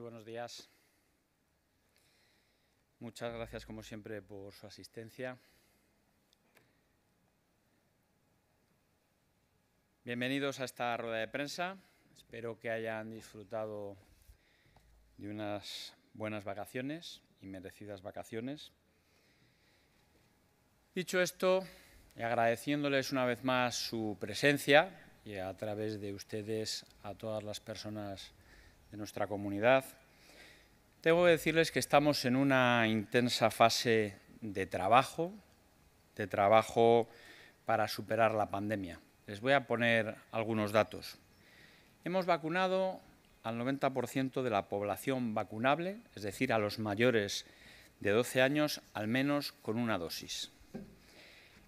buenos días. Muchas gracias, como siempre, por su asistencia. Bienvenidos a esta rueda de prensa. Espero que hayan disfrutado de unas buenas vacaciones y merecidas vacaciones. Dicho esto, y agradeciéndoles una vez más su presencia y a través de ustedes a todas las personas de nuestra comunidad, tengo que decirles que estamos en una intensa fase de trabajo, de trabajo para superar la pandemia. Les voy a poner algunos datos. Hemos vacunado al 90% de la población vacunable, es decir, a los mayores de 12 años, al menos con una dosis.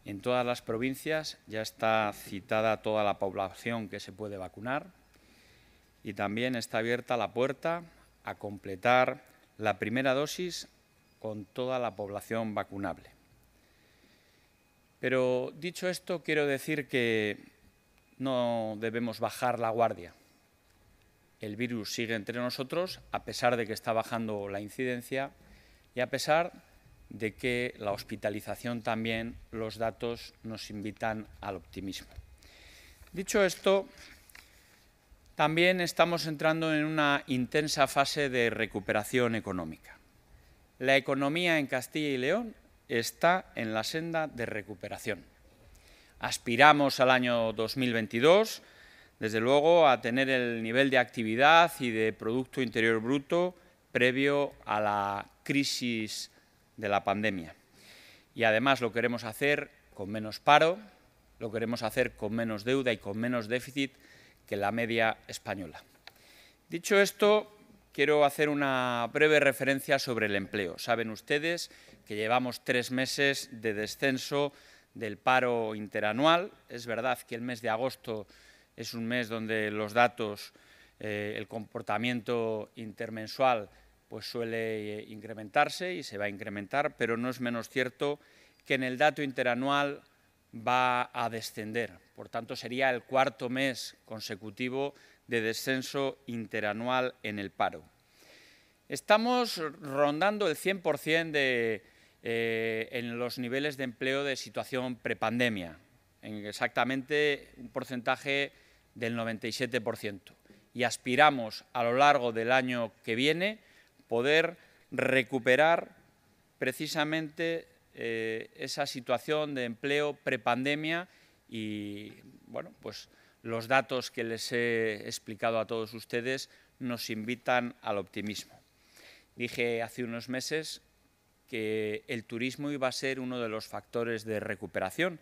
En todas las provincias ya está citada toda la población que se puede vacunar y también está abierta la puerta a completar la primera dosis con toda la población vacunable. Pero dicho esto, quiero decir que no debemos bajar la guardia. El virus sigue entre nosotros a pesar de que está bajando la incidencia y a pesar de que la hospitalización también, los datos nos invitan al optimismo. Dicho esto, también estamos entrando en una intensa fase de recuperación económica. La economía en Castilla y León está en la senda de recuperación. Aspiramos al año 2022, desde luego, a tener el nivel de actividad y de Producto Interior Bruto previo a la crisis de la pandemia. Y además lo queremos hacer con menos paro, lo queremos hacer con menos deuda y con menos déficit la media española. Dicho esto, quiero hacer una breve referencia sobre el empleo. Saben ustedes que llevamos tres meses de descenso del paro interanual. Es verdad que el mes de agosto es un mes donde los datos, eh, el comportamiento intermensual pues suele eh, incrementarse y se va a incrementar, pero no es menos cierto que en el dato interanual va a descender. Por tanto, sería el cuarto mes consecutivo de descenso interanual en el paro. Estamos rondando el 100% eh, en los niveles de empleo de situación prepandemia, en exactamente un porcentaje del 97%. Y aspiramos a lo largo del año que viene poder recuperar precisamente eh, esa situación de empleo prepandemia y, bueno, pues los datos que les he explicado a todos ustedes nos invitan al optimismo. Dije hace unos meses que el turismo iba a ser uno de los factores de recuperación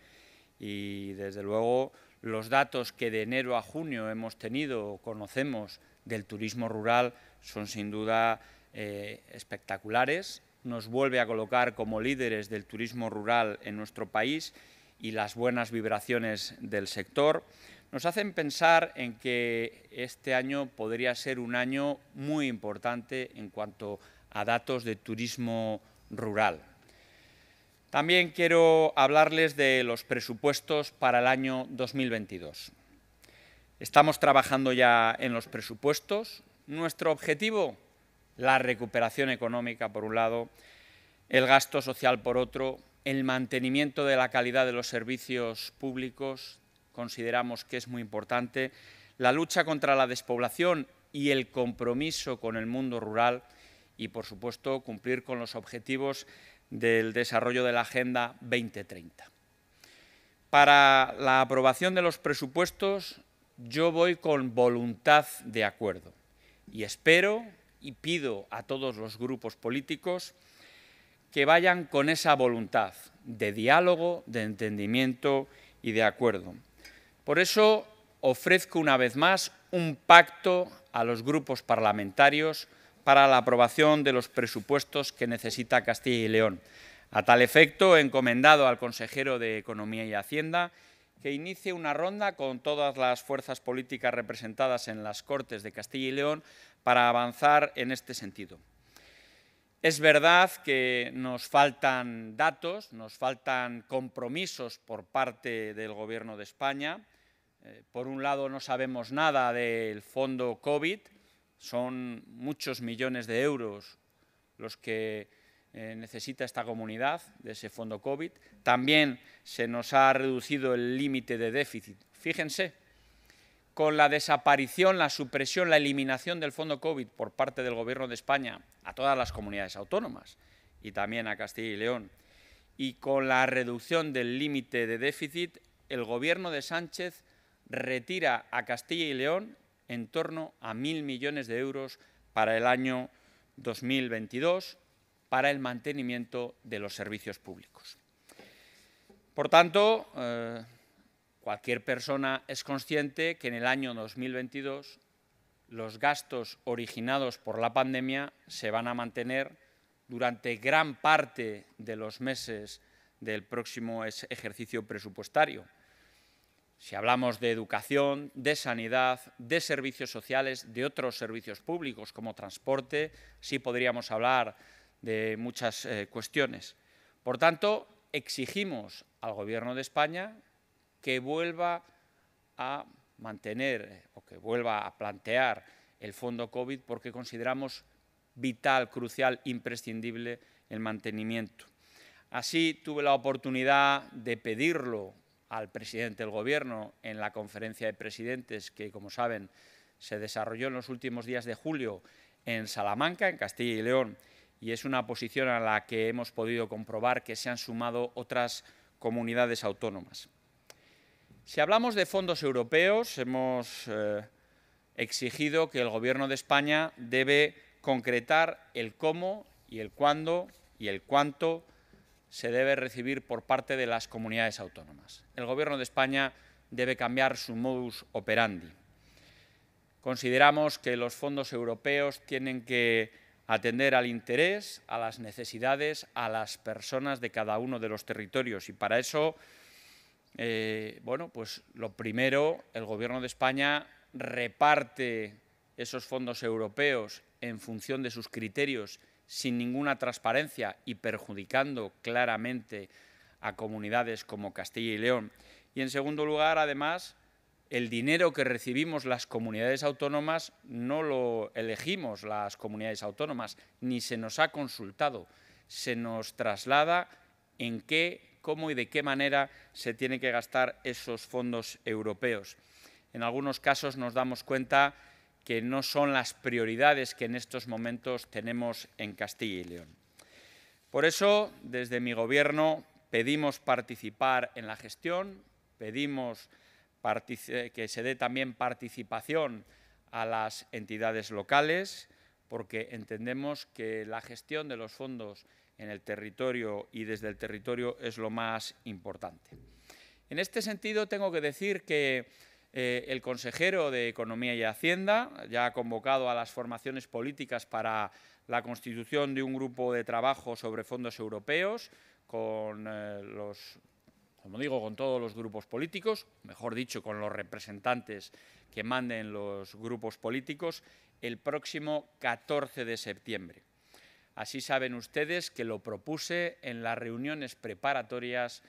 y, desde luego, los datos que de enero a junio hemos tenido o conocemos del turismo rural son sin duda eh, espectaculares nos vuelve a colocar como líderes del turismo rural en nuestro país y las buenas vibraciones del sector nos hacen pensar en que este año podría ser un año muy importante en cuanto a datos de turismo rural. También quiero hablarles de los presupuestos para el año 2022. Estamos trabajando ya en los presupuestos. Nuestro objetivo la recuperación económica por un lado, el gasto social por otro, el mantenimiento de la calidad de los servicios públicos, consideramos que es muy importante, la lucha contra la despoblación y el compromiso con el mundo rural y, por supuesto, cumplir con los objetivos del desarrollo de la Agenda 2030. Para la aprobación de los presupuestos yo voy con voluntad de acuerdo y espero y pido a todos los grupos políticos que vayan con esa voluntad de diálogo, de entendimiento y de acuerdo. Por eso ofrezco una vez más un pacto a los grupos parlamentarios para la aprobación de los presupuestos que necesita Castilla y León. A tal efecto, he encomendado al consejero de Economía y Hacienda que inicie una ronda con todas las fuerzas políticas representadas en las Cortes de Castilla y León para avanzar en este sentido. Es verdad que nos faltan datos, nos faltan compromisos por parte del Gobierno de España. Eh, por un lado, no sabemos nada del fondo COVID, son muchos millones de euros los que eh, necesita esta comunidad de ese fondo COVID. También se nos ha reducido el límite de déficit. Fíjense, con la desaparición, la supresión, la eliminación del fondo COVID por parte del Gobierno de España a todas las comunidades autónomas y también a Castilla y León, y con la reducción del límite de déficit, el Gobierno de Sánchez retira a Castilla y León en torno a mil millones de euros para el año 2022 para el mantenimiento de los servicios públicos. Por tanto, eh, Cualquier persona es consciente que en el año 2022 los gastos originados por la pandemia se van a mantener durante gran parte de los meses del próximo ejercicio presupuestario. Si hablamos de educación, de sanidad, de servicios sociales, de otros servicios públicos como transporte, sí podríamos hablar de muchas eh, cuestiones. Por tanto, exigimos al Gobierno de España que vuelva a mantener eh, o que vuelva a plantear el fondo COVID porque consideramos vital, crucial, imprescindible el mantenimiento. Así tuve la oportunidad de pedirlo al presidente del Gobierno en la conferencia de presidentes que, como saben, se desarrolló en los últimos días de julio en Salamanca, en Castilla y León, y es una posición a la que hemos podido comprobar que se han sumado otras comunidades autónomas. Si hablamos de fondos europeos, hemos eh, exigido que el Gobierno de España debe concretar el cómo y el cuándo y el cuánto se debe recibir por parte de las comunidades autónomas. El Gobierno de España debe cambiar su modus operandi. Consideramos que los fondos europeos tienen que atender al interés, a las necesidades, a las personas de cada uno de los territorios y para eso eh, bueno, pues lo primero, el Gobierno de España reparte esos fondos europeos en función de sus criterios sin ninguna transparencia y perjudicando claramente a comunidades como Castilla y León. Y en segundo lugar, además, el dinero que recibimos las comunidades autónomas no lo elegimos las comunidades autónomas, ni se nos ha consultado. Se nos traslada en qué cómo y de qué manera se tienen que gastar esos fondos europeos. En algunos casos nos damos cuenta que no son las prioridades que en estos momentos tenemos en Castilla y León. Por eso, desde mi Gobierno pedimos participar en la gestión, pedimos que se dé también participación a las entidades locales, porque entendemos que la gestión de los fondos en el territorio y desde el territorio es lo más importante. En este sentido, tengo que decir que eh, el consejero de Economía y Hacienda ya ha convocado a las formaciones políticas para la constitución de un grupo de trabajo sobre fondos europeos con eh, los como digo, con todos los grupos políticos, mejor dicho, con los representantes que manden los grupos políticos, el próximo 14 de septiembre. Así saben ustedes que lo propuse en las reuniones preparatorias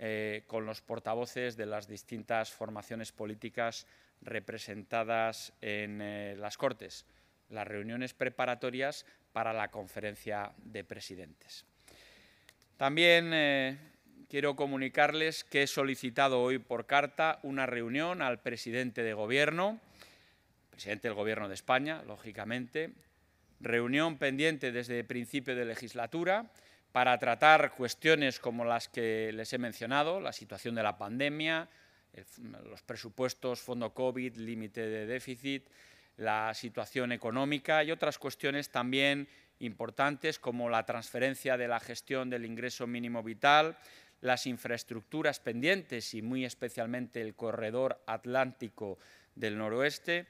eh, con los portavoces de las distintas formaciones políticas representadas en eh, las Cortes, las reuniones preparatorias para la conferencia de presidentes. También eh, quiero comunicarles que he solicitado hoy por carta una reunión al presidente de Gobierno, presidente del Gobierno de España, lógicamente, reunión pendiente desde principio de legislatura para tratar cuestiones como las que les he mencionado, la situación de la pandemia, los presupuestos, fondo COVID, límite de déficit, la situación económica y otras cuestiones también importantes como la transferencia de la gestión del ingreso mínimo vital, las infraestructuras pendientes y muy especialmente el corredor atlántico del noroeste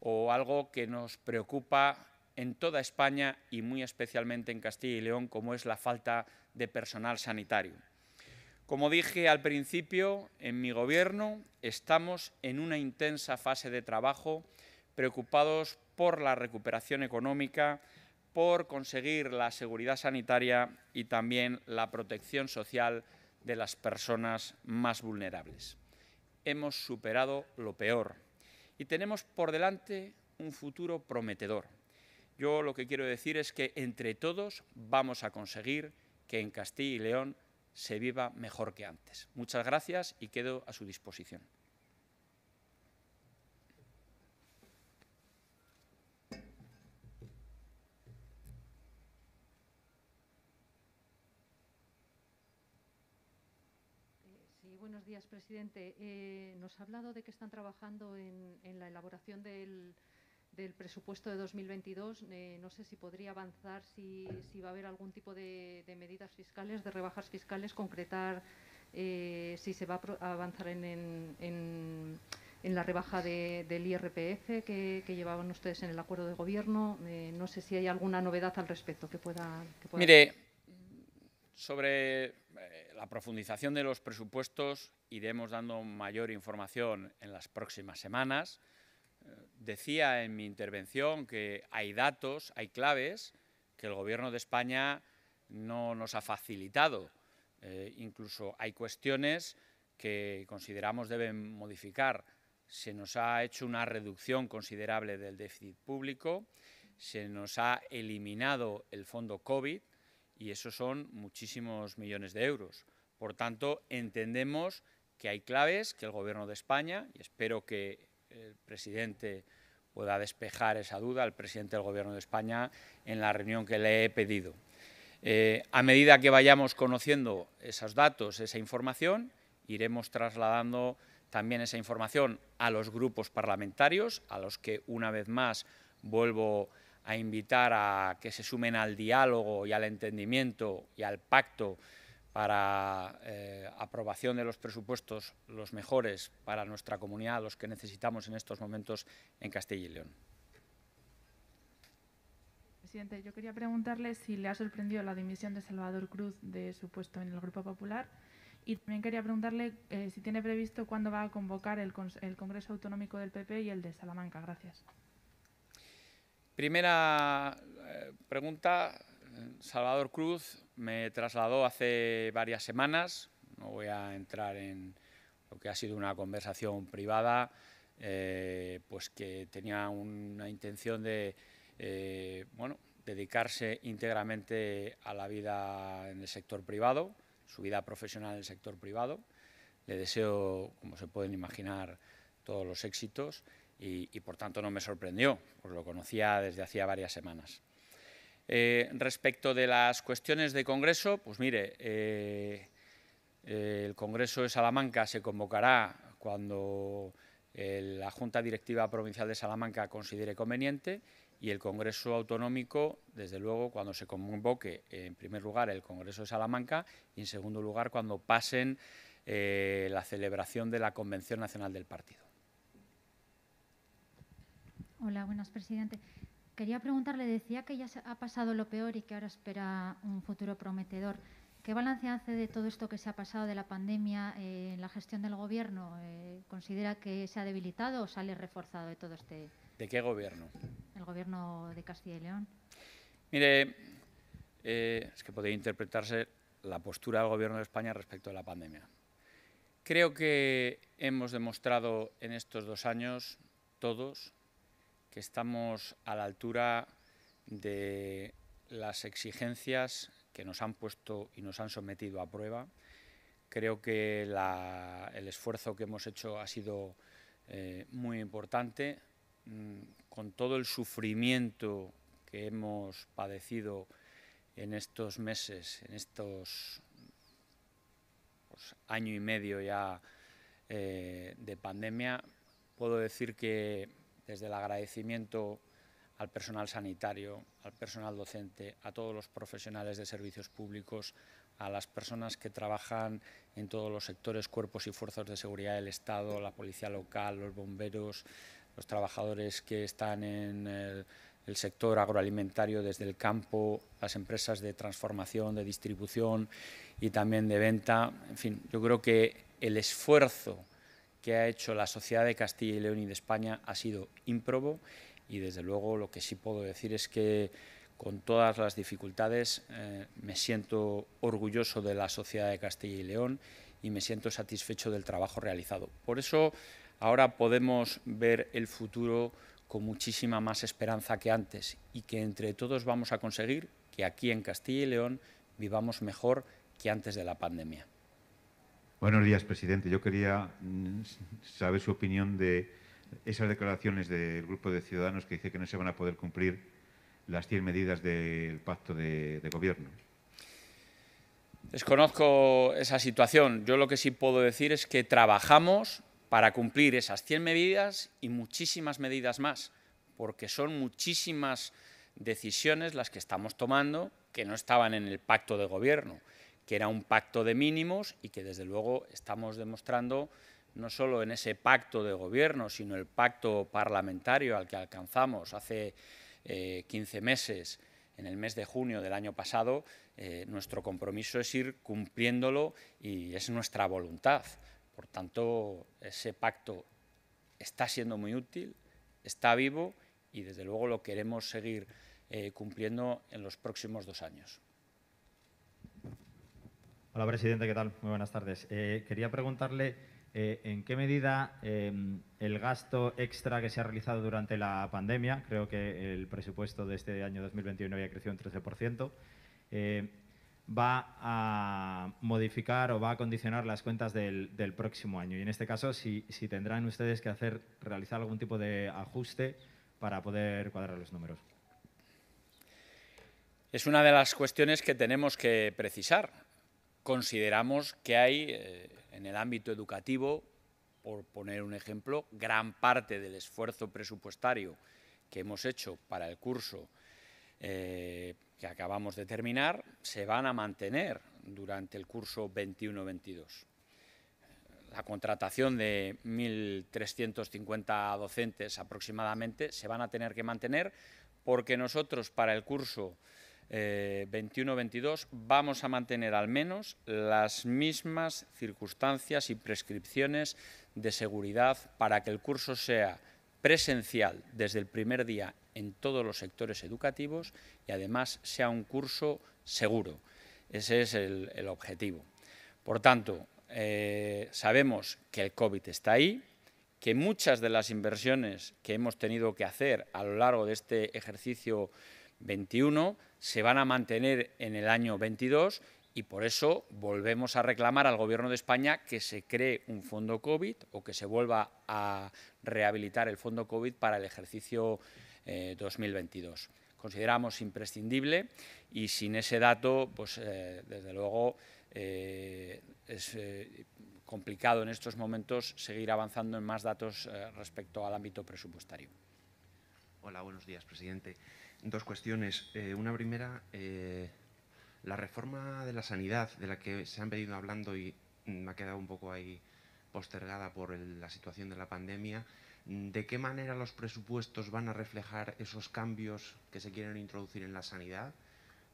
o algo que nos preocupa en toda España y muy especialmente en Castilla y León, como es la falta de personal sanitario. Como dije al principio, en mi Gobierno estamos en una intensa fase de trabajo, preocupados por la recuperación económica, por conseguir la seguridad sanitaria y también la protección social de las personas más vulnerables. Hemos superado lo peor y tenemos por delante un futuro prometedor. Yo lo que quiero decir es que entre todos vamos a conseguir que en Castilla y León se viva mejor que antes. Muchas gracias y quedo a su disposición. buenos días, presidente. Eh, nos ha hablado de que están trabajando en la elaboración del, del presupuesto de 2022. Eh, no sé si podría avanzar, si, va a haber algún tipo de, medidas fiscales, de rebajas fiscales, concretar eh, si se va a avanzar en, la rebaja del IRPF que, llevaban ustedes en el acuerdo de gobierno. Eh, no sé si hay alguna novedad al respecto que pueda. Que pueda... Mire, sobre la profundización de los presupuestos iremos dando mayor información en las próximas semanas decía en mi intervención que hay datos, hay claves que el Gobierno de España no nos ha facilitado. Eh, incluso hay cuestiones que consideramos deben modificar. Se nos ha hecho una reducción considerable del déficit público, se nos ha eliminado el fondo COVID y eso son muchísimos millones de euros. Por tanto, entendemos que hay claves que el Gobierno de España, y espero que el presidente pueda despejar esa duda al presidente del Gobierno de España en la reunión que le he pedido. Eh, a medida que vayamos conociendo esos datos, esa información, iremos trasladando también esa información a los grupos parlamentarios, a los que una vez más vuelvo a invitar a que se sumen al diálogo y al entendimiento y al pacto para eh, aprobación de los presupuestos, los mejores para nuestra comunidad, los que necesitamos en estos momentos en Castilla y León. Presidente, yo quería preguntarle si le ha sorprendido la dimisión de Salvador Cruz de su puesto en el Grupo Popular y también quería preguntarle eh, si tiene previsto cuándo va a convocar el, el Congreso Autonómico del PP y el de Salamanca. Gracias. Primera eh, pregunta, Salvador Cruz me trasladó hace varias semanas, no voy a entrar en lo que ha sido una conversación privada, eh, pues que tenía una intención de eh, dedicarse íntegramente a la vida en el sector privado, su vida profesional en el sector privado. Le deseo, como se pueden imaginar, todos los éxitos y, y por tanto no me sorprendió, pues lo conocía desde hacía varias semanas. Eh, respecto de las cuestiones de Congreso, pues mire, eh, eh, el Congreso de Salamanca se convocará cuando la Junta Directiva Provincial de Salamanca considere conveniente y el Congreso Autonómico, desde luego, cuando se convoque, en primer lugar, el Congreso de Salamanca y, en segundo lugar, cuando pasen la celebración de la Convención Nacional del Partido. Hola, buenas, presidente. Quería preguntarle, decía que ya ha pasado lo peor y que ahora espera un futuro prometedor. ¿Qué balance hace de todo esto que se ha pasado de la pandemia eh, en la gestión del gobierno? Eh, ¿Considera que se ha debilitado o sale reforzado de todo este...? ¿De qué gobierno? El gobierno de Castilla y León. Mire, eh, es que podría interpretarse la postura del gobierno de España respecto a la pandemia. Creo que hemos demostrado en estos dos años, todos, que estamos a la altura de las exigencias que nos han puesto y nos han sometido a prueba. Creo que el esfuerzo que hemos hecho ha sido eh, muy importante. Mm, con todo el sufrimiento que hemos padecido en estos meses, en estos pues, año y medio ya eh, de pandemia, puedo decir que desde el agradecimiento al personal sanitario, al personal docente, a todos los profesionales de servicios públicos, a las personas que trabajan en todos los sectores, cuerpos y fuerzas de seguridad del Estado, la policía local, los bomberos, los trabajadores que están en el, sector agroalimentario desde el campo, las empresas de transformación, de distribución y también de venta. En fin, yo creo que el esfuerzo que ha hecho la Sociedad de Castilla y León y de España ha sido ímprobo y desde luego lo que sí puedo decir es que con todas las dificultades eh, me siento orgulloso de la Sociedad de Castilla y León y me siento satisfecho del trabajo realizado. Por eso ahora podemos ver el futuro con muchísima más esperanza que antes y que entre todos vamos a conseguir que aquí en Castilla y León vivamos mejor que antes de la pandemia. Buenos días, presidente. Yo quería mm, saber su opinión de esas declaraciones del grupo de ciudadanos que dice que no se van a poder cumplir las 100 medidas del pacto de, gobierno. Desconozco esa situación. Yo lo que sí puedo decir es que trabajamos para cumplir esas 100 medidas y muchísimas medidas más, porque son muchísimas decisiones las que estamos tomando que no estaban en el pacto de gobierno que era un pacto de mínimos y que desde luego estamos demostrando no solo en ese pacto de gobierno, sino el pacto parlamentario al que alcanzamos hace 15 eh, meses, en el mes de junio del año pasado, eh, nuestro compromiso es ir cumpliéndolo y es nuestra voluntad. Por tanto, ese pacto está siendo muy útil, está vivo y desde luego lo queremos seguir eh, cumpliendo en los próximos dos años. Hola, presidente, ¿qué tal? Muy buenas tardes. Eh, quería preguntarle eh, en qué medida eh, el gasto extra que se ha realizado durante la pandemia, creo que el presupuesto de este año 2021 había crecido un 13%, va a modificar o va a condicionar las cuentas del, próximo año. Y en este caso, si, tendrán ustedes que hacer realizar algún tipo de ajuste para poder cuadrar los números. Es una de las cuestiones que tenemos que precisar consideramos que hay eh, en el ámbito educativo, por poner un ejemplo, gran parte del esfuerzo presupuestario que hemos hecho para el curso eh, que acabamos de terminar se van a mantener durante el curso 21-22. La contratación de 1.350 docentes aproximadamente se van a tener que mantener porque nosotros para el curso 21-22, eh, vamos a mantener al menos las mismas circunstancias y prescripciones de seguridad para que el curso sea presencial desde el primer día en todos los sectores educativos y además sea un curso seguro. Ese es el, objetivo. Por tanto, eh, sabemos que el COVID está ahí, que muchas de las inversiones que hemos tenido que hacer a lo largo de este ejercicio 21, se van a mantener en el año 22 y por eso volvemos a reclamar al Gobierno de España que se cree un fondo COVID o que se vuelva a rehabilitar el fondo COVID para el ejercicio 2022. Eh, Consideramos imprescindible y sin ese dato, pues eh, desde luego eh, es complicado en estos momentos seguir avanzando en más datos respecto al ámbito presupuestario. Hola, buenos días, presidente. Dos cuestiones. Eh, una primera, eh, la reforma de la sanidad, de la que se han venido hablando y mm, me ha quedado un poco ahí postergada por la situación de la pandemia, mm, ¿de qué manera los presupuestos van a reflejar esos cambios que se quieren introducir en la sanidad?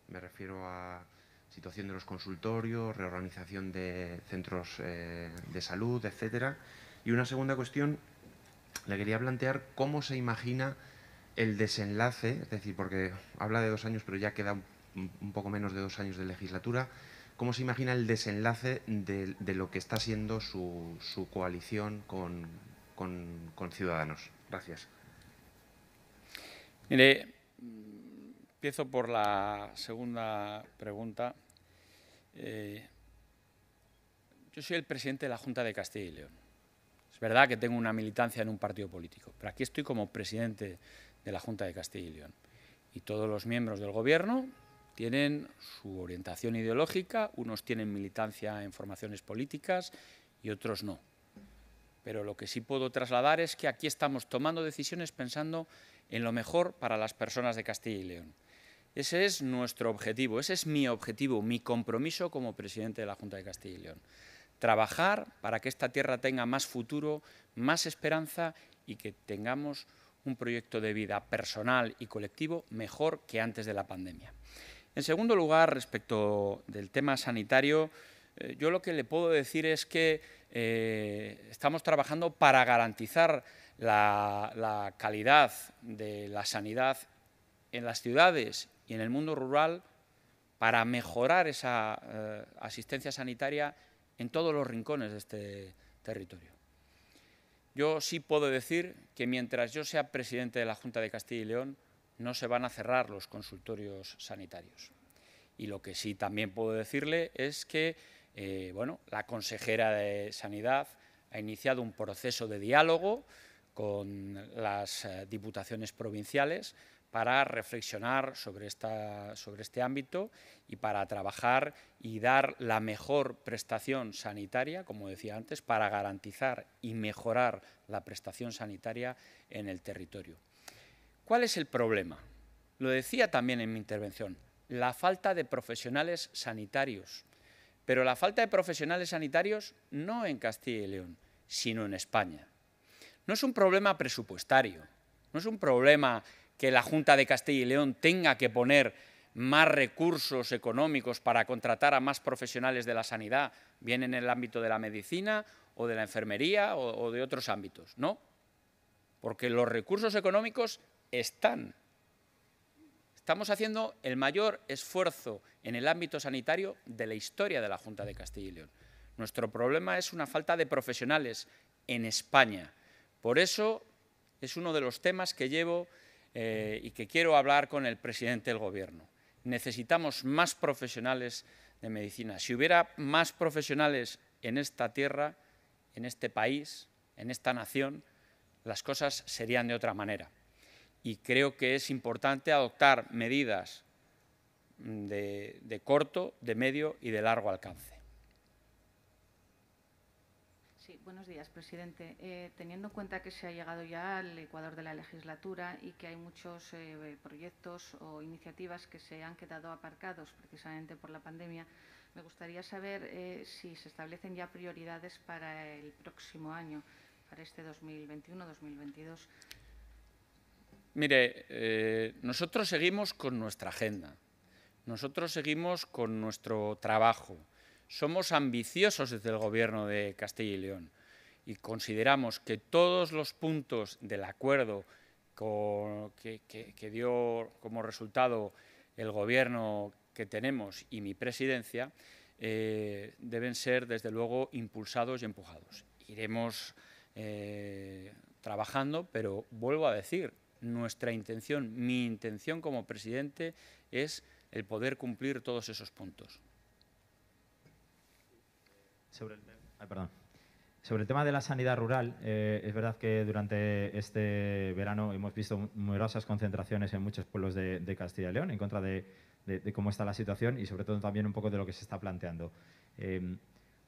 Me refiero a situación de los consultorios, reorganización de centros eh, de salud, etcétera. Y una segunda cuestión, le quería plantear cómo se imagina el desenlace, es decir, porque habla de dos años, pero ya queda un poco menos de dos años de legislatura, ¿cómo se imagina el desenlace de, lo que está siendo su, coalición con, Ciudadanos? Gracias. Mire, empiezo por la segunda pregunta. Eh, yo soy el presidente de la Junta de Castilla y León. Es verdad que tengo una militancia en un partido político, pero aquí estoy como presidente de la Junta de Castilla y León. Y todos los miembros del Gobierno tienen su orientación ideológica, unos tienen militancia en formaciones políticas y otros no. Pero lo que sí puedo trasladar es que aquí estamos tomando decisiones pensando en lo mejor para las personas de Castilla y León. Ese es nuestro objetivo, ese es mi objetivo, mi compromiso como presidente de la Junta de Castilla y León. Trabajar para que esta tierra tenga más futuro, más esperanza y que tengamos un proyecto de vida personal y colectivo mejor que antes de la pandemia. En segundo lugar, respecto del tema sanitario, eh, yo lo que le puedo decir es que eh, estamos trabajando para garantizar la, calidad de la sanidad en las ciudades y en el mundo rural para mejorar esa eh, asistencia sanitaria en todos los rincones de este territorio. Yo sí puedo decir que mientras yo sea presidente de la Junta de Castilla y León, no se van a cerrar los consultorios sanitarios. Y lo que sí también puedo decirle es que eh, la consejera de Sanidad ha iniciado un proceso de diálogo con las eh, diputaciones provinciales para reflexionar sobre, esta, sobre este ámbito y para trabajar y dar la mejor prestación sanitaria, como decía antes, para garantizar y mejorar la prestación sanitaria en el territorio. ¿Cuál es el problema? Lo decía también en mi intervención, la falta de profesionales sanitarios. Pero la falta de profesionales sanitarios no en Castilla y León, sino en España. No es un problema presupuestario, no es un problema que la Junta de Castilla y León tenga que poner más recursos económicos para contratar a más profesionales de la sanidad, bien en el ámbito de la medicina o de la enfermería o, de otros ámbitos. No, porque los recursos económicos están. Estamos haciendo el mayor esfuerzo en el ámbito sanitario de la historia de la Junta de Castilla y León. Nuestro problema es una falta de profesionales en España. Por eso es uno de los temas que llevo eh, y que quiero hablar con el presidente del gobierno. Necesitamos más profesionales de medicina. Si hubiera más profesionales en esta tierra, en este país, en esta nación, las cosas serían de otra manera. Y creo que es importante adoptar medidas de corto, de medio y de largo alcance. Buenos días, presidente. Eh, teniendo en cuenta que se ha llegado ya al Ecuador de la legislatura y que hay muchos eh, proyectos o iniciativas que se han quedado aparcados precisamente por la pandemia, me gustaría saber eh, si se establecen ya prioridades para el próximo año, para este 2021-2022. Mire, nosotros seguimos con nuestra agenda, nosotros seguimos con nuestro trabajo somos ambiciosos desde el Gobierno de Castilla y León y consideramos que todos los puntos del acuerdo que, dio como resultado el Gobierno que tenemos y mi presidencia eh, deben ser, desde luego, impulsados y empujados. Iremos eh, trabajando, pero vuelvo a decir, nuestra intención, mi intención como presidente es el poder cumplir todos esos puntos. Sobre el... Ay, perdón. Sobre el tema de la sanidad rural, eh, es verdad que durante este verano hemos visto numerosas concentraciones en muchos pueblos de, Castilla y León en contra de, cómo está la situación y sobre todo también un poco de lo que se está planteando. Em,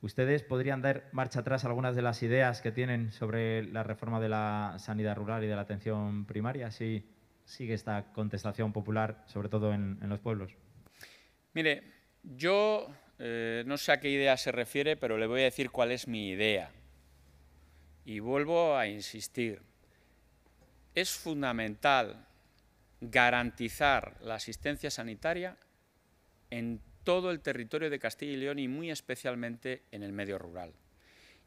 ¿Ustedes podrían dar marcha atrás algunas de las ideas que tienen sobre la reforma de la sanidad rural y de la atención primaria si sigue esta contestación popular, sobre todo en, los pueblos? Mire, yo eh, no sé a qué idea se refiere, pero le voy a decir cuál es mi idea. Y vuelvo a insistir, es fundamental garantizar la asistencia sanitaria en todo el territorio de Castilla y León y muy especialmente en el medio rural.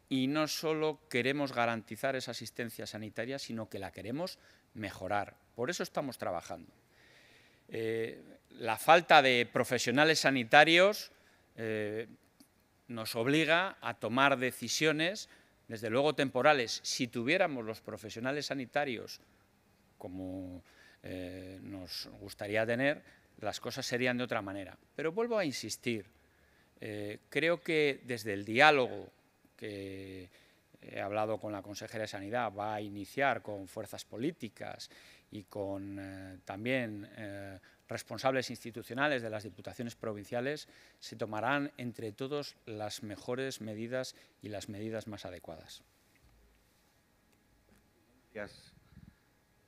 Y no solo queremos garantizar esa asistencia sanitaria, sino que la queremos mejorar. Por eso estamos trabajando. Eh, la falta de profesionales sanitarios eh, nos obliga a tomar decisiones desde luego temporales, si tuviéramos los profesionales sanitarios como eh, nos gustaría tener, las cosas serían de otra manera. Pero vuelvo a insistir, eh, creo que desde el diálogo que he hablado con la consejera de Sanidad va a iniciar con fuerzas políticas y con eh, también responsables institucionales de las diputaciones provinciales, se tomarán entre todos las mejores medidas y las medidas más adecuadas. Gracias.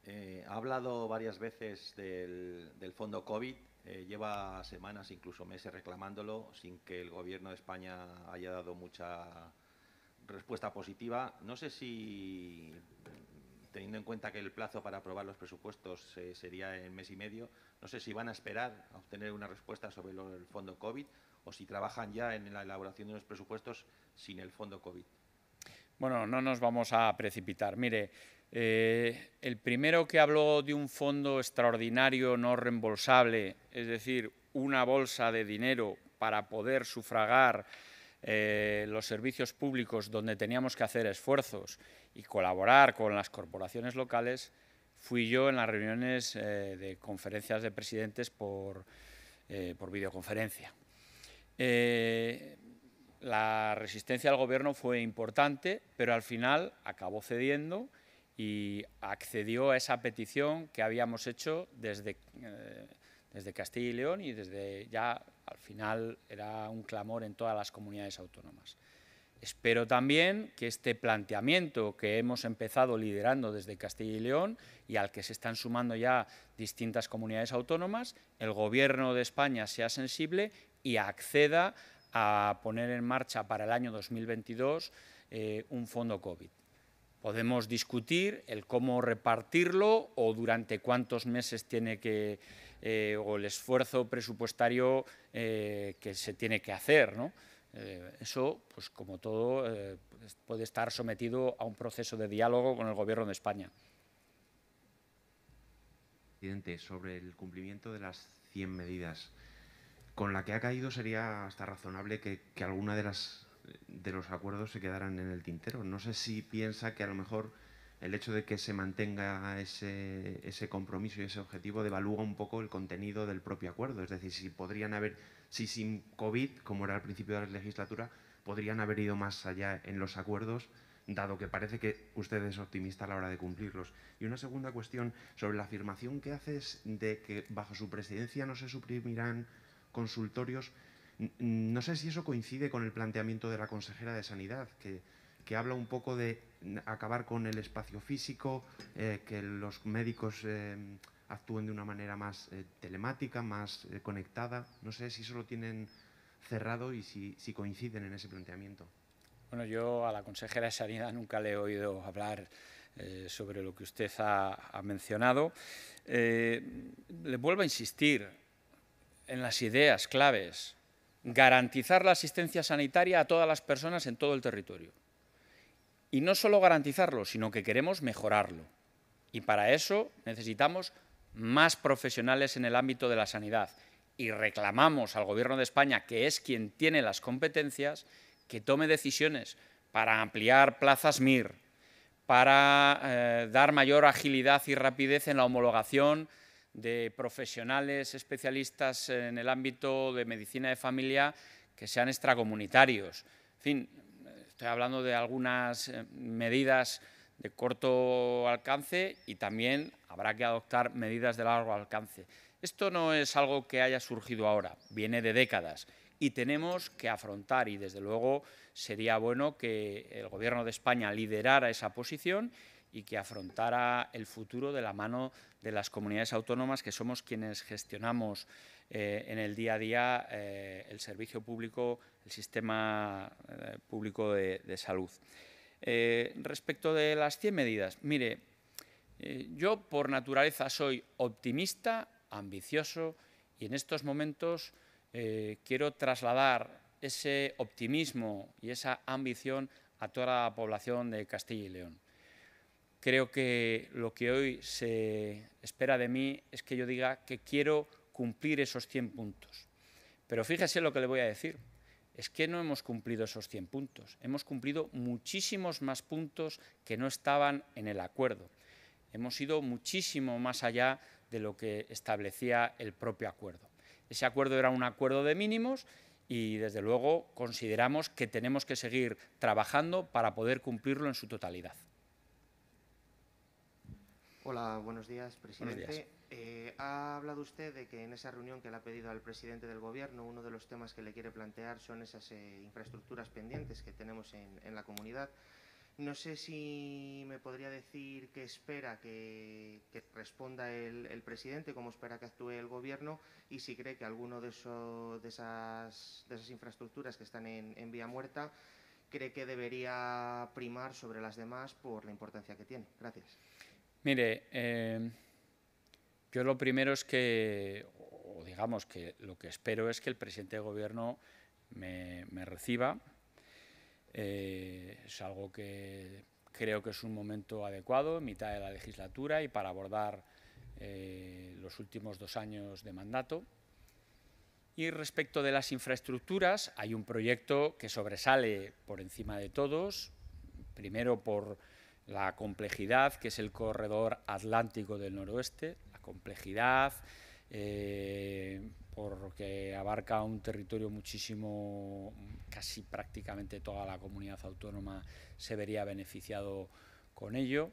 Eh, ha hablado varias veces del, fondo COVID. Eh, lleva semanas, incluso meses, reclamándolo sin que el Gobierno de España haya dado mucha respuesta positiva. No sé si teniendo en cuenta que el plazo para aprobar los presupuestos eh, sería el mes y medio, no sé si van a esperar a obtener una respuesta sobre el fondo COVID o si trabajan ya en la elaboración de los presupuestos sin el fondo COVID. Bueno, no nos vamos a precipitar. Mire, eh, el primero que habló de un fondo extraordinario no reembolsable, es decir, una bolsa de dinero para poder sufragar eh, los servicios públicos donde teníamos que hacer esfuerzos y colaborar con las corporaciones locales, fui yo en las reuniones eh, de conferencias de presidentes por, eh, videoconferencia. la resistencia al gobierno fue importante, pero al final acabó cediendo y accedió a esa petición que habíamos hecho desde, desde Castilla y León y desde ya al final era un clamor en todas las comunidades autónomas. Espero también que este planteamiento que hemos empezado liderando desde Castilla y León y al que se están sumando ya distintas comunidades autónomas, el Gobierno de España sea sensible y acceda a poner en marcha para el año 2022 eh, un fondo COVID. Podemos discutir el cómo repartirlo o durante cuántos meses tiene que eh, o el esfuerzo presupuestario eh, que se tiene que hacer. ¿no? Eh, eso, pues como todo, puede estar sometido a un proceso de diálogo con el Gobierno de España. Presidente, sobre el cumplimiento de las 100 medidas, con la que ha caído sería hasta razonable que, que alguna de las de los acuerdos se quedaran en el tintero. No sé si piensa que a lo mejor el hecho de que se mantenga ese, compromiso y ese objetivo devalúa un poco el contenido del propio acuerdo. Es decir, si podrían haber, si sin COVID, como era al principio de la legislatura, podrían haber ido más allá en los acuerdos, dado que parece que usted es optimista a la hora de cumplirlos. Y una segunda cuestión sobre la afirmación que haces de que bajo su presidencia no se suprimirán consultorios. No sé si eso coincide con el planteamiento de la consejera de Sanidad, que que habla un poco de acabar con el espacio físico, eh, que los médicos eh, actúen de una manera más eh, telemática, más conectada. No sé si eso lo tienen cerrado y si, coinciden en ese planteamiento. Bueno, yo a la consejera de Sanidad nunca le he oído hablar sobre lo que usted ha, mencionado. le vuelvo a insistir en las ideas claves. Garantizar la asistencia sanitaria a todas las personas en todo el territorio. Y no solo garantizarlo, sino que queremos mejorarlo. Y para eso necesitamos más profesionales en el ámbito de la sanidad. Y reclamamos al Gobierno de España, que es quien tiene las competencias, que tome decisiones para ampliar plazas MIR, para eh, dar mayor agilidad y rapidez en la homologación de profesionales especialistas en el ámbito de medicina de familia que sean extracomunitarios. En fin, estoy hablando de algunas eh, medidas de corto alcance y también habrá que adoptar medidas de largo alcance. Esto no es algo que haya surgido ahora, viene de décadas y tenemos que afrontar y desde luego sería bueno que el Gobierno de España liderara esa posición y que afrontara el futuro de la mano de las comunidades autónomas que somos quienes gestionamos eh, en el día a día eh, el servicio público sistema eh, público de, salud. Eh, respecto de las 100 medidas, mire, eh, yo por naturaleza soy optimista, ambicioso y en estos momentos quiero trasladar ese optimismo y esa ambición a toda la población de Castilla y León. Creo que lo que hoy se espera de mí es que yo diga que quiero cumplir esos 100 puntos. Pero fíjese lo que le voy a decir es que no hemos cumplido esos 100 puntos, hemos cumplido muchísimos más puntos que no estaban en el acuerdo. Hemos ido muchísimo más allá de lo que establecía el propio acuerdo. Ese acuerdo era un acuerdo de mínimos y desde luego consideramos que tenemos que seguir trabajando para poder cumplirlo en su totalidad. Hola, buenos días, presidente. Eh, ha hablado usted de que en esa reunión que le ha pedido al presidente del Gobierno, uno de los temas que le quiere plantear son esas eh, infraestructuras pendientes que tenemos en, la comunidad. No sé si me podría decir qué espera que, responda el, presidente, cómo espera que actúe el Gobierno y si cree que alguno de, eso, de, esas, de esas, infraestructuras que están en vía muerta cree que debería primar sobre las demás por la importancia que tiene. Gracias. Mire, em, yo lo primero es que, o digamos que lo que espero es que el presidente de gobierno me, reciba. Eh, es algo que creo que es un momento adecuado, en mitad de la legislatura y para abordar eh, los últimos dos años de mandato. Y respecto de las infraestructuras, hay un proyecto que sobresale por encima de todos, primero por la complejidad, que es el corredor atlántico del noroeste, la complejidad, eh, porque abarca un territorio muchísimo, casi prácticamente toda la comunidad autónoma se vería beneficiado con ello.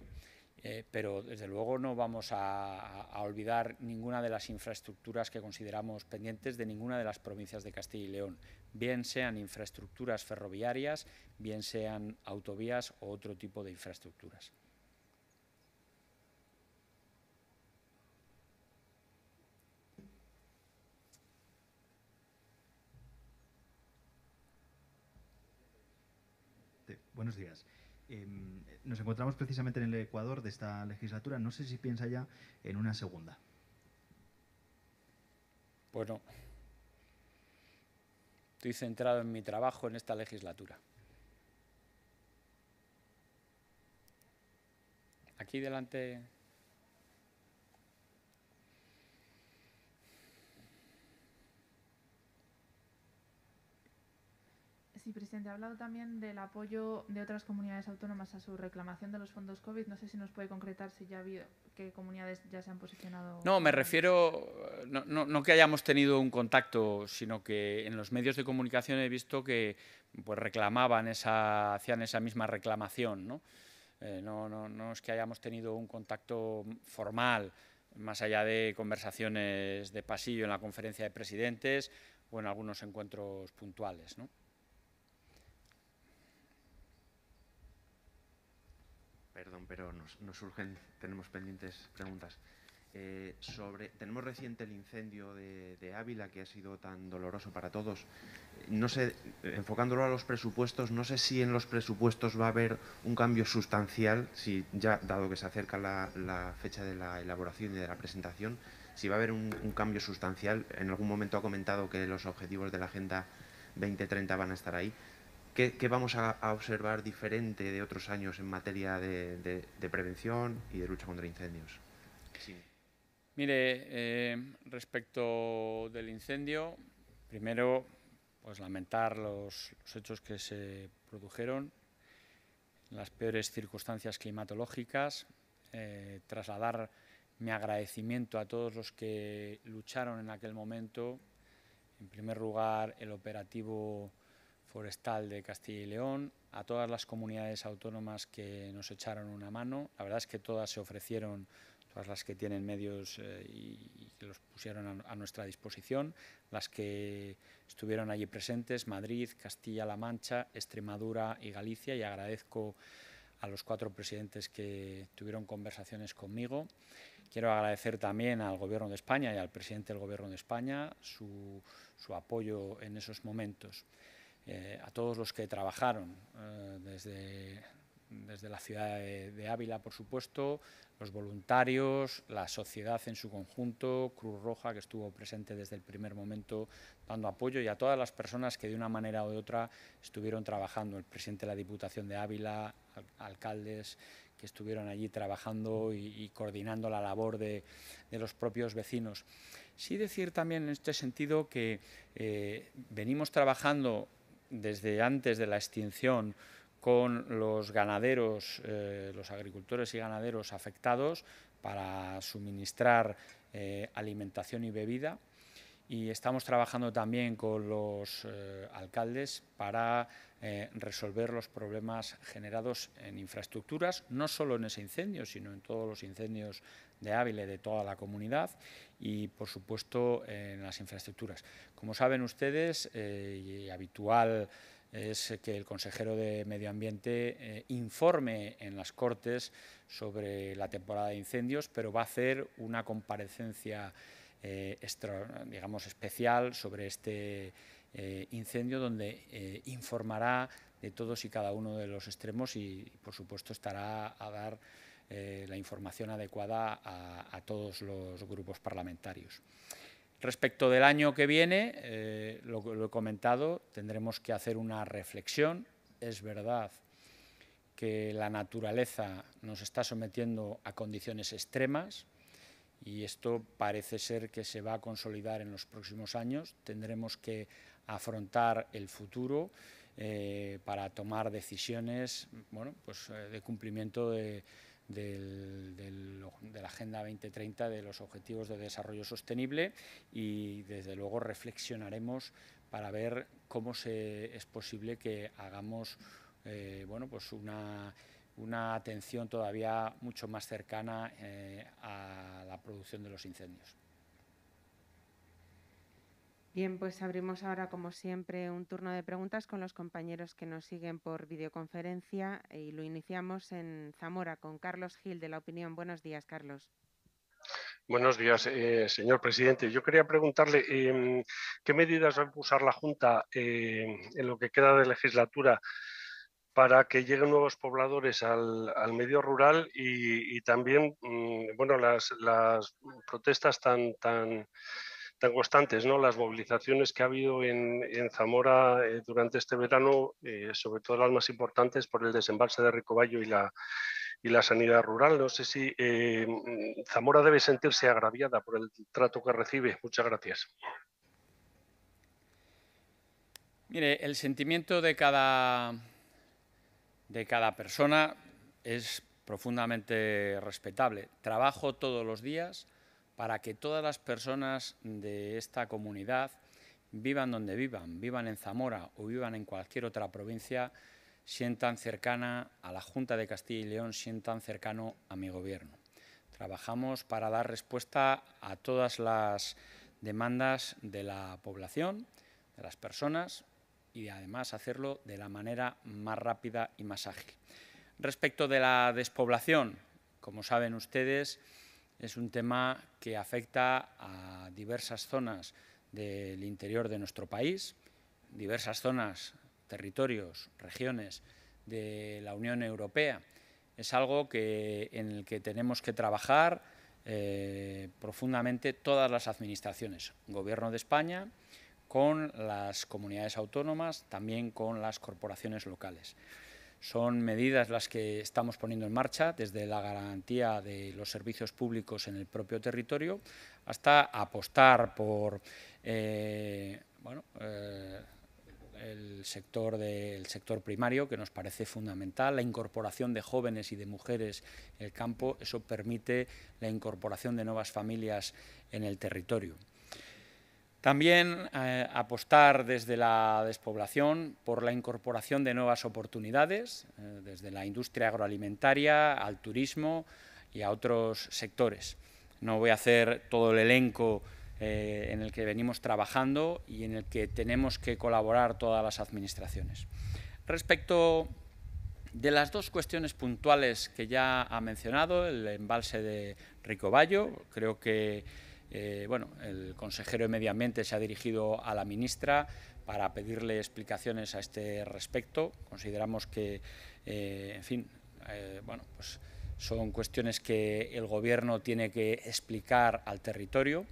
Eh, pero desde luego no vamos a, olvidar ninguna de las infraestructuras que consideramos pendientes de ninguna de las provincias de Castilla y León bien sean infraestructuras ferroviarias, bien sean autovías o otro tipo de infraestructuras. Buenos días. Em, nos encontramos precisamente en el Ecuador de esta legislatura. No sé si piensa ya en una segunda. Bueno, Estoy centrado en mi trabajo en esta legislatura. Aquí delante Sí, presidente, ha hablado también del apoyo de otras comunidades autónomas a su reclamación de los fondos COVID. No sé si nos puede concretar si ya ha habido qué comunidades ya se han posicionado. No, me refiero, eh, no, que hayamos tenido un contacto, sino que en los medios de comunicación he visto que pues, reclamaban esa, hacían esa misma reclamación. ¿no? Eh, no, no, no es que hayamos tenido un contacto formal, más allá de conversaciones de pasillo en la conferencia de presidentes o en algunos encuentros puntuales. ¿no? Perdón, pero nos, surgen, tenemos pendientes preguntas. Eh, sobre, tenemos reciente el incendio de, Ávila que ha sido tan doloroso para todos. Eh, no sé, enfocándolo a los presupuestos, no sé si en los presupuestos va a haber un cambio sustancial, si ya dado que se acerca la, fecha de la elaboración y de la presentación, si va a haber un, cambio sustancial. En algún momento ha comentado que los objetivos de la Agenda 2030 van a estar ahí. ¿Qué, vamos a, observar diferente de otros años en materia de, prevención y de lucha contra incendios? Mire, eh, respecto del incendio, primero, pues lamentar los, hechos que se produjeron, las peores circunstancias climatológicas, eh, trasladar mi agradecimiento a todos los que lucharon en aquel momento. En primer lugar, el operativo Forestal de Castilla y León, a todas las comunidades autónomas que nos echaron una mano. La verdad es que todas se ofrecieron, todas las que tienen medios eh, y, los pusieron a, nuestra disposición, las que estuvieron allí presentes, Madrid, Castilla-La Mancha, Extremadura y Galicia, y agradezco a los cuatro presidentes que tuvieron conversaciones conmigo. Quiero agradecer también al Gobierno de España y al presidente del Gobierno de España su, su apoyo en esos momentos. Eh, a todos los que trabajaron eh, desde, desde, la ciudad de, Ávila, por supuesto, los voluntarios, la sociedad en su conjunto, Cruz Roja, que estuvo presente desde el primer momento dando apoyo, y a todas las personas que de una manera o de otra estuvieron trabajando, el presidente de la Diputación de Ávila, alcaldes que estuvieron allí trabajando y, coordinando la labor de, los propios vecinos. Sí decir también en este sentido que eh, venimos trabajando desde antes de la extinción con los ganaderos, eh, los agricultores y ganaderos afectados para suministrar eh, alimentación y bebida. Y estamos trabajando también con los eh, alcaldes para resolver los problemas generados en infraestructuras, no solo en ese incendio, sino en todos los incendios de Ávila de toda la comunidad y, por supuesto, en las infraestructuras. Como saben ustedes, eh, habitual es que el consejero de Medio Ambiente eh, informe en las Cortes sobre la temporada de incendios, pero va a hacer una comparecencia eh, digamos, especial sobre este incendio donde informará de todos y cada uno de los extremos y por supuesto, estará a dar eh, la información adecuada a, todos los grupos parlamentarios. Respecto del año que viene, eh, lo, he comentado, tendremos que hacer una reflexión. Es verdad que la naturaleza nos está sometiendo a condiciones extremas, y esto parece ser que se va a consolidar en los próximos años. Tendremos que afrontar el futuro eh, para tomar decisiones bueno, pues, de cumplimiento de, de la Agenda 2030 de los Objetivos de Desarrollo Sostenible y desde luego reflexionaremos para ver cómo es posible que hagamos eh, bueno, pues una, atención todavía mucho más cercana eh, a la producción de los incendios. Bien, pues abrimos ahora, como siempre, un turno de preguntas con los compañeros que nos siguen por videoconferencia y lo iniciamos en Zamora con Carlos Gil de La Opinión. Buenos días, Carlos. Buenos días, eh, señor presidente. Yo quería preguntarle em, qué medidas va a impulsar la Junta em, en lo que queda de legislatura para que lleguen nuevos pobladores al, medio rural y, también, mm, bueno, las, las protestas tan, tan tan constantes, ¿no? Las movilizaciones que ha habido en, Zamora eh, durante este verano, eh, sobre todo las más importantes por el desembalse de Ricoballo y la, sanidad rural. No sé si eh, mm, Zamora debe sentirse agraviada por el trato que recibe. Muchas gracias. Mire, el sentimiento de cada, de cada persona es profundamente respetable. Trabajo todos los días para que todas las personas de esta comunidad, vivan donde vivan, vivan en Zamora o vivan en cualquier otra provincia, sientan cercana a la Junta de Castilla y León, sientan cercano a mi gobierno. Trabajamos para dar respuesta a todas las demandas de la población, de las personas y además hacerlo de la manera más rápida y más ágil. Respecto de la despoblación, como saben ustedes, es un tema que afecta a diversas zonas del interior de nuestro país, diversas zonas, territorios, regiones de la Unión Europea. Es algo en el que tenemos que trabajar eh, profundamente todas las administraciones, Gobierno de España, con las comunidades autónomas, también con las corporaciones locales. Son medidas las que estamos poniendo en marcha, desde la garantía de los servicios públicos en el propio territorio hasta apostar por eh, bueno, eh, el, sector el sector primario, que nos parece fundamental, la incorporación de jóvenes y de mujeres en el campo, eso permite la incorporación de nuevas familias en el territorio. También eh, apostar desde la despoblación por la incorporación de nuevas oportunidades, eh, desde la industria agroalimentaria al turismo y a otros sectores. No voy a hacer todo el elenco eh, en el que venimos trabajando y en el que tenemos que colaborar todas las administraciones. Respecto de las dos cuestiones puntuales que ya ha mencionado, el embalse de Ricoballo, creo que eh, bueno, el consejero de Medio Ambiente se ha dirigido a la ministra para pedirle explicaciones a este respecto. Consideramos que, eh, en fin, eh, bueno, pues son cuestiones que el Gobierno tiene que explicar al territorio.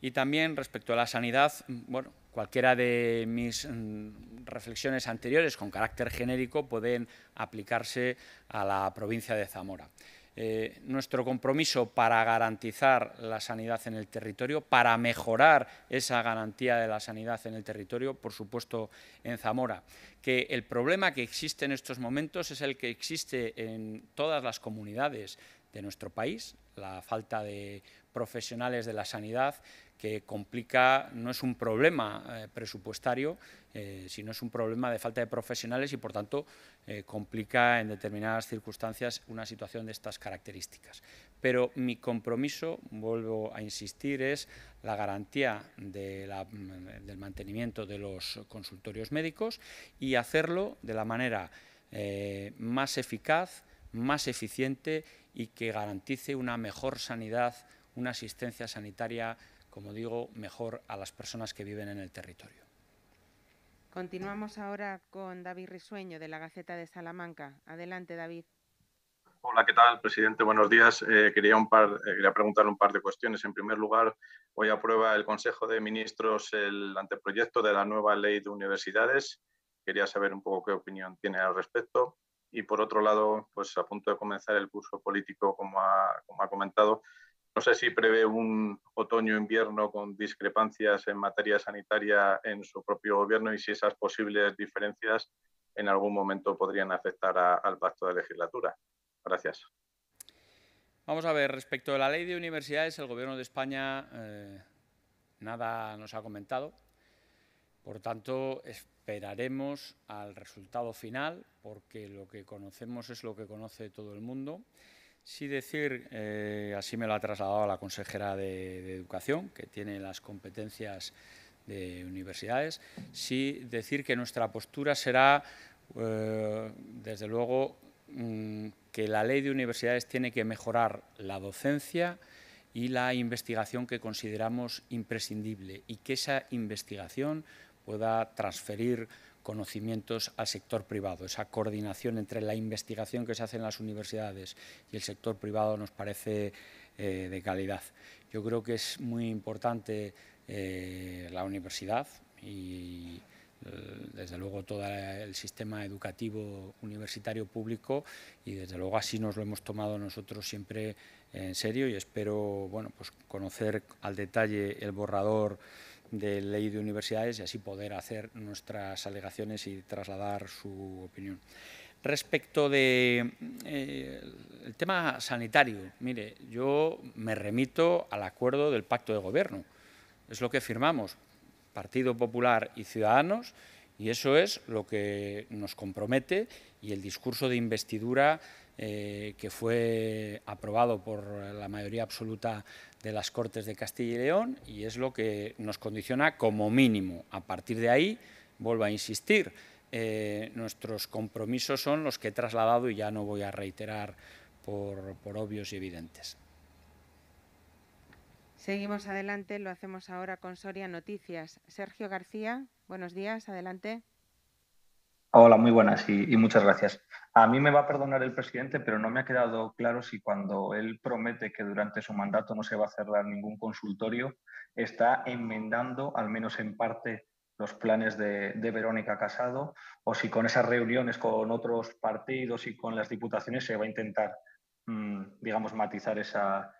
Y también respecto a la sanidad, bueno, cualquiera de mis mm, reflexiones anteriores con carácter genérico pueden aplicarse a la provincia de Zamora. Eh, nuestro compromiso para garantizar la sanidad en el territorio, para mejorar esa garantía de la sanidad en el territorio, por supuesto en Zamora. Que el problema que existe en estos momentos es el que existe en todas las comunidades de nuestro país, la falta de profesionales de la sanidad que complica, no es un problema eh, presupuestario, eh, sino es un problema de falta de profesionales y, por tanto, eh, complica en determinadas circunstancias una situación de estas características. Pero mi compromiso, vuelvo a insistir, es la garantía mm, del mantenimiento de los consultorios médicos y hacerlo de la manera más eficaz, más eficiente y que garantice una mejor sanidad, una asistencia sanitaria como digo, mejor a las personas que viven en el territorio. Continuamos ahora con David Risueño de la Gaceta de Salamanca. Adelante, David. Hola, ¿qué tal, presidente? Buenos días. Eh, quería, un par, eh, un par de cuestiones. En primer lugar, hoy aprueba el Consejo de Ministros el anteproyecto de la nueva ley de universidades. Quería saber un poco qué opinión tiene al respecto. Y por otro lado, pues a punto de comenzar el curso político, como ha comentado, no sé si prevé un otoño-invierno con discrepancias en materia sanitaria en su propio gobierno y si esas posibles diferencias en algún momento podrían afectar al pacto de legislatura. Gracias. Vamos a ver, respecto a la ley de universidades, el Gobierno de España eh, nada nos ha comentado. Por tanto, esperaremos al resultado final, porque lo que conocemos es lo que conoce todo el mundo. Sí decir, eh, así me lo ha trasladado la consejera de, Educación, que tiene las competencias de universidades, sí decir que nuestra postura será, eh, desde luego, mm, que la ley de universidades tiene que mejorar la docencia y la investigación que consideramos imprescindible y que esa investigación pueda transferir conocimientos al sector privado. Esa coordinación entre la investigación que se hace en las universidades y el sector privado nos parece eh, de calidad. Yo creo que es muy importante eh, la universidad y eh, desde luego todo el sistema educativo universitario público y desde luego así nos lo hemos tomado nosotros siempre en serio y espero bueno, pues conocer al detalle el borrador de ley de universidades y así poder hacer nuestras alegaciones y trasladar su opinión. Respecto del de, eh, el tema sanitario, mire, yo me remito al acuerdo del pacto de gobierno. Es lo que firmamos, Partido Popular y Ciudadanos, y eso es lo que nos compromete y el discurso de investidura eh, que fue aprobado por la mayoría absoluta de las Cortes de Castilla y León y es lo que nos condiciona como mínimo. A partir de ahí, vuelvo a insistir, eh, nuestros compromisos son los que he trasladado y ya no voy a reiterar por obvios y evidentes. Seguimos adelante, lo hacemos ahora con Soria Noticias. Sergio García, buenos días, adelante. Hola, muy buenas y, muchas gracias. A mí me va a perdonar el presidente, pero no me ha quedado claro si cuando él promete que durante su mandato no se va a cerrar ningún consultorio, está enmendando, al menos en parte, los planes de, Verónica Casado, o si con esas reuniones con otros partidos y con las diputaciones se va a intentar, mm, digamos, matizar esa,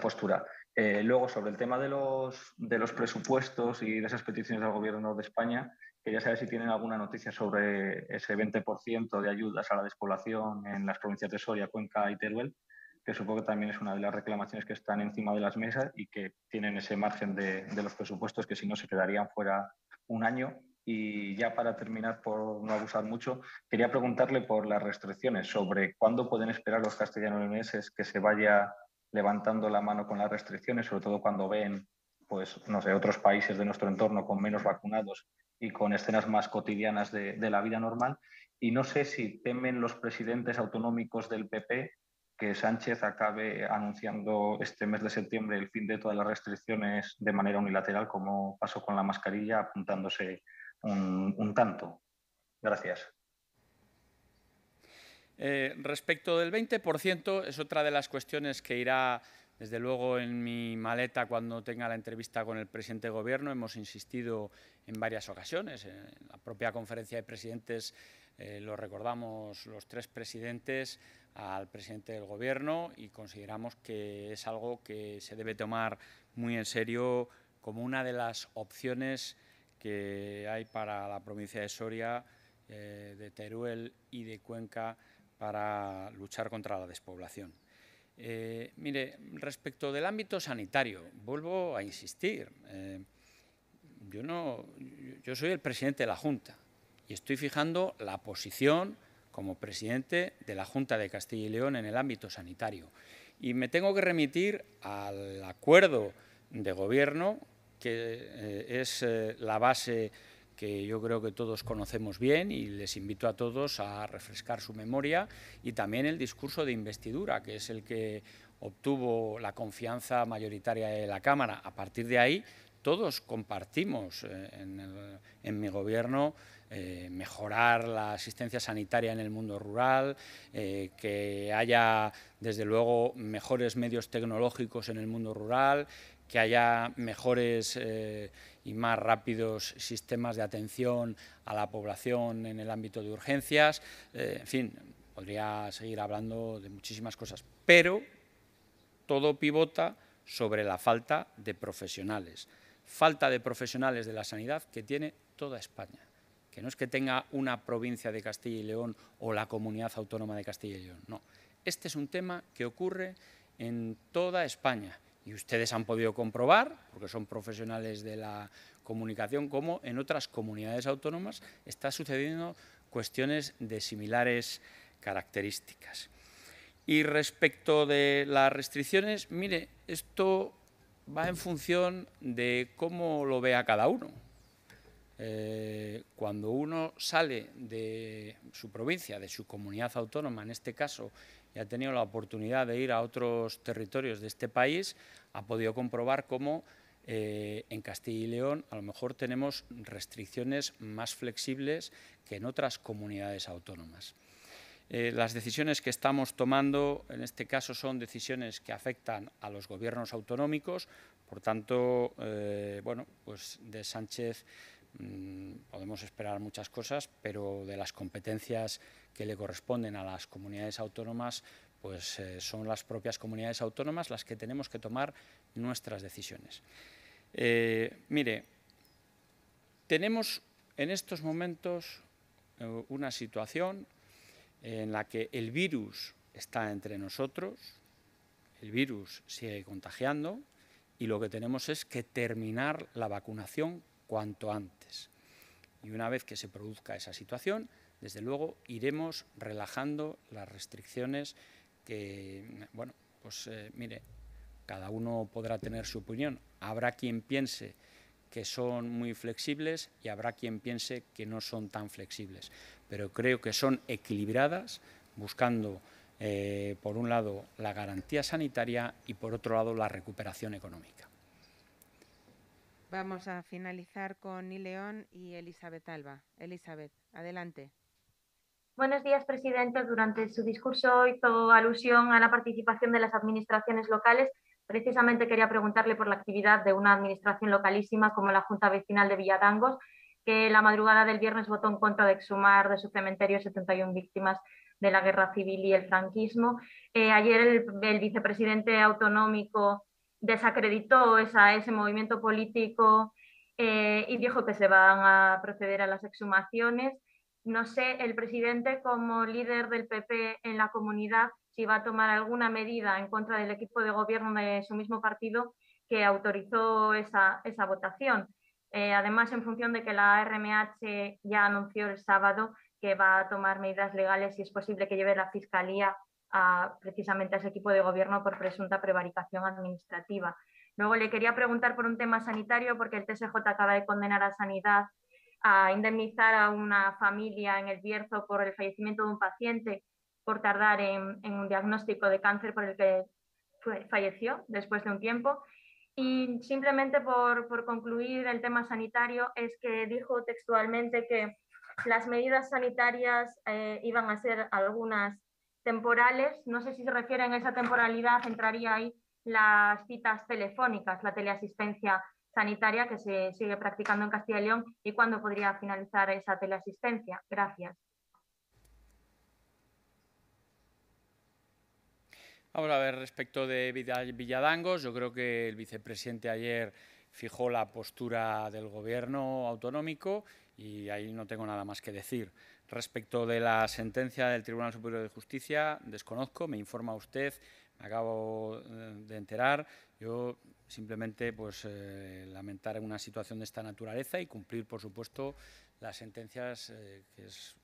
postura. Eh, luego, sobre el tema de los, de los presupuestos y de esas peticiones del Gobierno de España, ya saber si tienen alguna noticia sobre ese 20% de ayudas a la despoblación en las provincias de Soria, Cuenca y Teruel, que supongo que también es una de las reclamaciones que están encima de las mesas y que tienen ese margen de, los presupuestos que si no se quedarían fuera un año. Y ya para terminar, por no abusar mucho, quería preguntarle por las restricciones, sobre cuándo pueden esperar los castellanos meses que se vaya levantando la mano con las restricciones, sobre todo cuando ven, pues, no sé, otros países de nuestro entorno con menos vacunados y con escenas más cotidianas de, la vida normal. Y no sé si temen los presidentes autonómicos del PP que Sánchez acabe anunciando este mes de septiembre el fin de todas las restricciones de manera unilateral, como pasó con la mascarilla, apuntándose un, tanto. Gracias. Eh, respecto del 20%, es otra de las cuestiones que irá desde luego, en mi maleta, cuando tenga la entrevista con el presidente de Gobierno, hemos insistido en varias ocasiones. En la propia conferencia de presidentes eh, lo recordamos los tres presidentes al presidente del Gobierno y consideramos que es algo que se debe tomar muy en serio como una de las opciones que hay para la provincia de Soria, eh, de Teruel y de Cuenca para luchar contra la despoblación. Eh, mire, respecto del ámbito sanitario, vuelvo a insistir. Eh, yo, no, yo soy el presidente de la Junta y estoy fijando la posición como presidente de la Junta de Castilla y León en el ámbito sanitario. Y me tengo que remitir al acuerdo de gobierno, que eh, es la base que yo creo que todos conocemos bien y les invito a todos a refrescar su memoria y también el discurso de investidura, que es el que obtuvo la confianza mayoritaria de la Cámara. A partir de ahí, todos compartimos eh, en, mi gobierno eh, mejorar la asistencia sanitaria en el mundo rural, eh, que haya desde luego mejores medios tecnológicos en el mundo rural, que haya mejores eh, y más rápidos sistemas de atención a la población en el ámbito de urgencias, eh, en fin, podría seguir hablando de muchísimas cosas, pero todo pivota sobre la falta de profesionales, falta de profesionales de la sanidad que tiene toda España, que no es que tenga una provincia de Castilla y León o la comunidad autónoma de Castilla y León, no. Este es un tema que ocurre en toda España y ustedes han podido comprobar, porque son profesionales de la comunicación, cómo en otras comunidades autónomas está sucediendo cuestiones de similares características. Y respecto de las restricciones, mire, esto va en función de cómo lo vea cada uno. Eh, cuando uno sale de su provincia, de su comunidad autónoma, en este caso, y ha tenido la oportunidad de ir a otros territorios de este país, ha podido comprobar cómo eh, en Castilla y León a lo mejor tenemos restricciones más flexibles que en otras comunidades autónomas. Eh, las decisiones que estamos tomando en este caso son decisiones que afectan a los gobiernos autonómicos, por tanto, eh, bueno, pues de Sánchez mm, podemos esperar muchas cosas, pero de las competencias que le corresponden a las comunidades autónomas pues eh, son las propias comunidades autónomas las que tenemos que tomar nuestras decisiones. Eh, mire, tenemos en estos momentos eh, una situación en la que el virus está entre nosotros, el virus sigue contagiando y lo que tenemos es que terminar la vacunación cuanto antes. Y una vez que se produzca esa situación, desde luego iremos relajando las restricciones que, bueno, pues eh, mire, cada uno podrá tener su opinión. Habrá quien piense que son muy flexibles y habrá quien piense que no son tan flexibles. Pero creo que son equilibradas, buscando, eh, por un lado, la garantía sanitaria y, por otro lado, la recuperación económica. Vamos a finalizar con Ni León y Elizabeth Alba. Elizabeth, adelante. Buenos días, presidente. Durante su discurso hizo alusión a la participación de las administraciones locales. Precisamente quería preguntarle por la actividad de una administración localísima como la Junta Vecinal de Villadangos, que la madrugada del viernes votó en contra de exhumar de su cementerio 71 víctimas de la guerra civil y el franquismo. Eh, ayer el, vicepresidente autonómico desacreditó esa, ese movimiento político eh, y dijo que se van a proceder a las exhumaciones. No sé, el presidente como líder del PP en la comunidad, si va a tomar alguna medida en contra del equipo de gobierno de su mismo partido que autorizó esa, votación. Eh, además, en función de que la RMH ya anunció el sábado que va a tomar medidas legales y es posible que lleve la Fiscalía a, precisamente a ese equipo de gobierno por presunta prevaricación administrativa. Luego le quería preguntar por un tema sanitario, porque el TSJ acaba de condenar a Sanidad a indemnizar a una familia en el Bierzo por el fallecimiento de un paciente por tardar en, un diagnóstico de cáncer por el que falleció después de un tiempo. Y simplemente por, por concluir el tema sanitario, es que dijo textualmente que las medidas sanitarias eh, iban a ser algunas temporales. No sé si se refiere a esa temporalidad, entraría ahí las citas telefónicas, la teleasistencia sanitaria que se sigue practicando en Castilla y León y cuándo podría finalizar esa teleasistencia. Gracias. Vamos a ver respecto de Villadangos. Yo creo que el vicepresidente ayer fijó la postura del gobierno autonómico y ahí no tengo nada más que decir. Respecto de la sentencia del Tribunal Superior de Justicia, desconozco, me informa usted, me acabo eh, de enterar. Yo simplemente pues, eh, lamentar una situación de esta naturaleza y cumplir, por supuesto, las sentencias, eh, que es,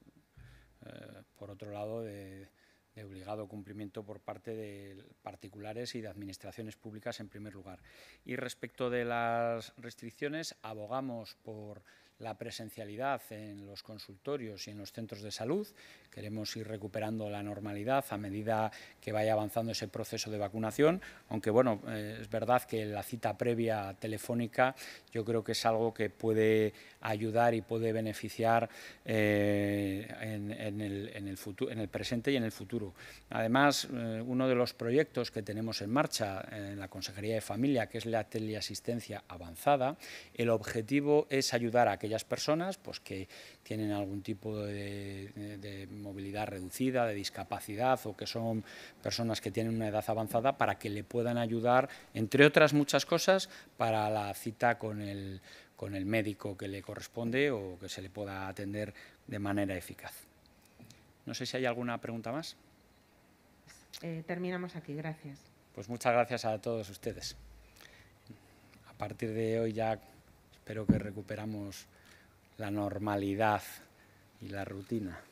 eh, por otro lado, de, de, obligado cumplimiento por parte de particulares y de administraciones públicas en primer lugar. Y respecto de las restricciones, abogamos por la presencialidad en los consultorios y en los centros de salud. Queremos ir recuperando la normalidad a medida que vaya avanzando ese proceso de vacunación, aunque bueno, eh, es verdad que la cita previa telefónica yo creo que es algo que puede ayudar y puede beneficiar eh, en, el, futuro, en, el, presente y en el futuro. Además, eh, uno de los proyectos que tenemos en marcha en la Consejería de Familia, que es la teleasistencia avanzada, el objetivo es ayudar a aquellas personas pues, que tienen algún tipo de, movilidad reducida, de discapacidad o que son personas que tienen una edad avanzada para que le puedan ayudar, entre otras muchas cosas, para la cita con el, con el médico que le corresponde o que se le pueda atender de manera eficaz. No sé si hay alguna pregunta más. Eh, terminamos aquí, gracias. Pues muchas gracias a todos ustedes. A partir de hoy ya espero que recuperamos la normalidad y la rutina.